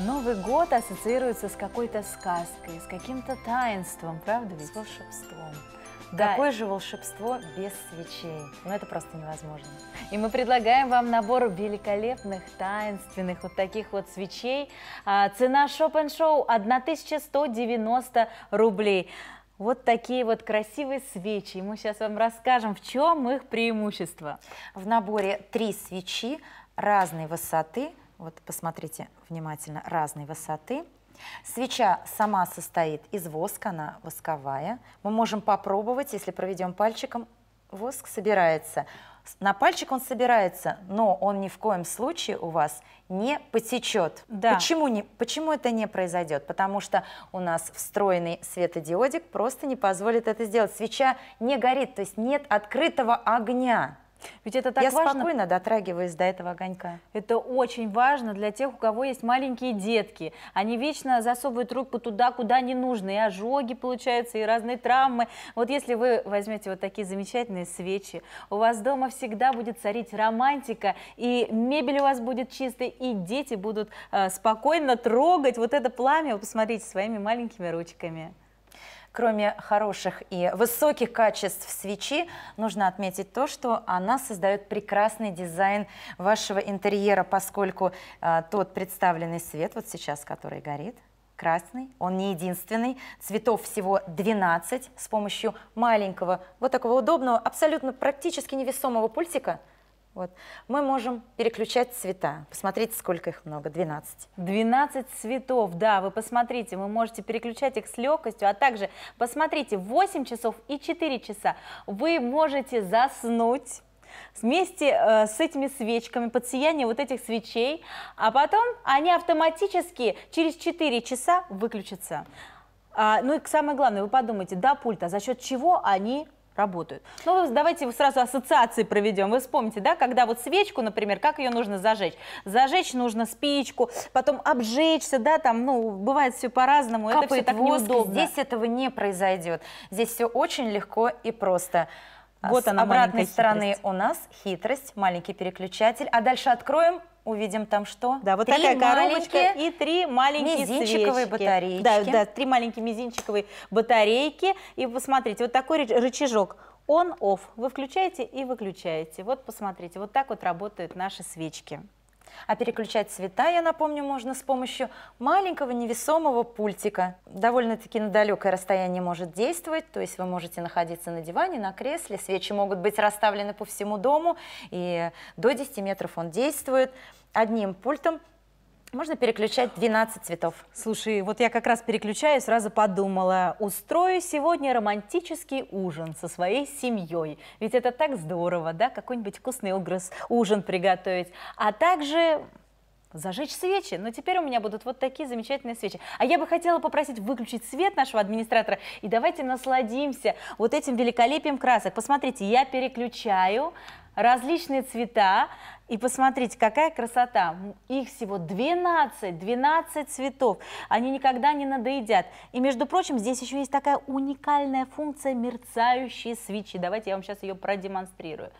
Новый год ассоциируется с какой-то сказкой, с каким-то таинством, правда ведь? С волшебством. Да. Какое же волшебство без свечей? Ну, это просто невозможно. И мы предлагаем вам набор великолепных, таинственных вот таких вот свечей. А, цена шоп н 1190 рублей. Вот такие вот красивые свечи. мы сейчас вам расскажем, в чем их преимущество. В наборе три свечи разной высоты – вот посмотрите внимательно, разной высоты. Свеча сама состоит из воска, она восковая. Мы можем попробовать, если проведем пальчиком, воск собирается. На пальчик он собирается, но он ни в коем случае у вас не потечет. Да. Почему, не, почему это не произойдет? Потому что у нас встроенный светодиодик просто не позволит это сделать. Свеча не горит, то есть нет открытого огня. Ведь это так Я важно. спокойно дотрагиваюсь до этого огонька. Это очень важно для тех, у кого есть маленькие детки. Они вечно засовывают руку туда, куда не нужно. И ожоги получаются, и разные травмы. Вот если вы возьмете вот такие замечательные свечи, у вас дома всегда будет царить романтика, и мебель у вас будет чистой, и дети будут э, спокойно трогать вот это пламя. Вы посмотрите своими маленькими ручками. Кроме хороших и высоких качеств свечи, нужно отметить то, что она создает прекрасный дизайн вашего интерьера, поскольку э, тот представленный свет, вот сейчас который горит, красный, он не единственный, цветов всего 12 с помощью маленького, вот такого удобного, абсолютно практически невесомого пультика – вот. Мы можем переключать цвета. Посмотрите, сколько их много. 12. 12 цветов, да, вы посмотрите, вы можете переключать их с легкостью, а также посмотрите, 8 часов и 4 часа вы можете заснуть вместе э, с этими свечками, под сияние вот этих свечей, а потом они автоматически через 4 часа выключатся. А, ну и самое главное, вы подумайте, да, пульта, за счет чего они работают. Ну, давайте сразу ассоциации проведем. Вы вспомните, да, когда вот свечку, например, как ее нужно зажечь? Зажечь нужно спичку, потом обжечься, да, там, ну, бывает все по-разному, это все так воск, неудобно. Здесь этого не произойдет. Здесь все очень легко и просто. Вот с она, обратной стороны хитрость. у нас хитрость, маленький переключатель. А дальше откроем увидим там что? Да, вот три такая коробочка и три маленькие мизинчиковые свечки. батарейки. Да, да, три маленькие мизинчиковые батарейки. И посмотрите, вот такой рычажок. он off Вы включаете и выключаете. Вот посмотрите, вот так вот работают наши свечки. А переключать цвета, я напомню, можно с помощью маленького невесомого пультика. Довольно-таки на далекое расстояние может действовать, то есть вы можете находиться на диване, на кресле, свечи могут быть расставлены по всему дому, и до 10 метров он действует. Одним пультом можно переключать 12 цветов. Слушай, вот я как раз переключаю сразу подумала, устрою сегодня романтический ужин со своей семьей. Ведь это так здорово, да, какой-нибудь вкусный угрыз, ужин приготовить. А также Зажечь свечи, но теперь у меня будут вот такие замечательные свечи. А я бы хотела попросить выключить свет нашего администратора, и давайте насладимся вот этим великолепием красок. Посмотрите, я переключаю различные цвета, и посмотрите, какая красота. Их всего 12, 12 цветов. Они никогда не надоедят. И, между прочим, здесь еще есть такая уникальная функция мерцающие свечи. Давайте я вам сейчас ее продемонстрирую.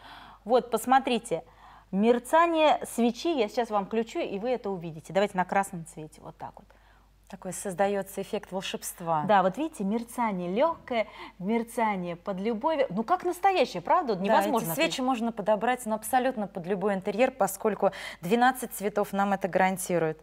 Вот, посмотрите. Посмотрите. Мерцание свечи, я сейчас вам включу, и вы это увидите. Давайте на красном цвете, вот так вот. Такой создается эффект волшебства. Да, вот видите, мерцание легкое, мерцание под любовь. Ну, как настоящее, правда? Невозможно. Да, эти свечи можно подобрать ну, абсолютно под любой интерьер, поскольку 12 цветов нам это гарантирует.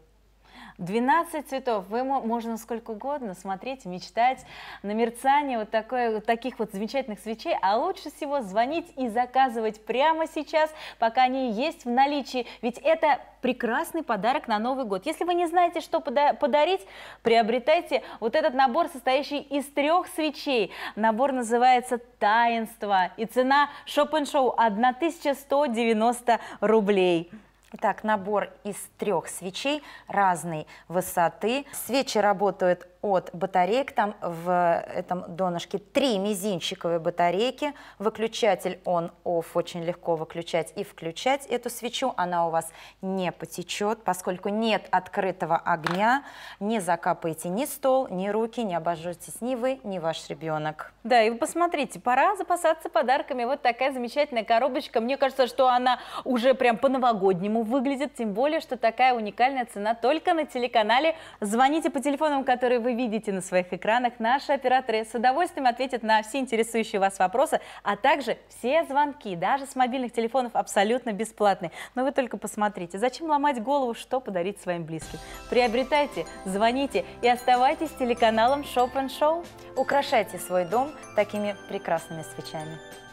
12 цветов, вы можно сколько угодно смотреть, мечтать на мерцание вот, такое, вот таких вот замечательных свечей, а лучше всего звонить и заказывать прямо сейчас, пока они есть в наличии, ведь это прекрасный подарок на Новый год. Если вы не знаете, что пода подарить, приобретайте вот этот набор, состоящий из трех свечей. Набор называется «Таинство» и цена шоп-н-шоу 1190 рублей. Итак, набор из трех свечей разной высоты. Свечи работают от батареек, там в этом донышке три мизинчиковые батарейки, выключатель он off очень легко выключать и включать эту свечу, она у вас не потечет, поскольку нет открытого огня, не закапаете ни стол, ни руки, не обожжетесь ни вы, ни ваш ребенок. Да, и вы посмотрите, пора запасаться подарками, вот такая замечательная коробочка, мне кажется, что она уже прям по-новогоднему выглядит, тем более, что такая уникальная цена только на телеканале. Звоните по телефонам, которые вы вы видите на своих экранах, наши операторы с удовольствием ответят на все интересующие вас вопросы, а также все звонки, даже с мобильных телефонов, абсолютно бесплатные. Но вы только посмотрите, зачем ломать голову, что подарить своим близким. Приобретайте, звоните и оставайтесь телеканалом Shop Show. Украшайте свой дом такими прекрасными свечами.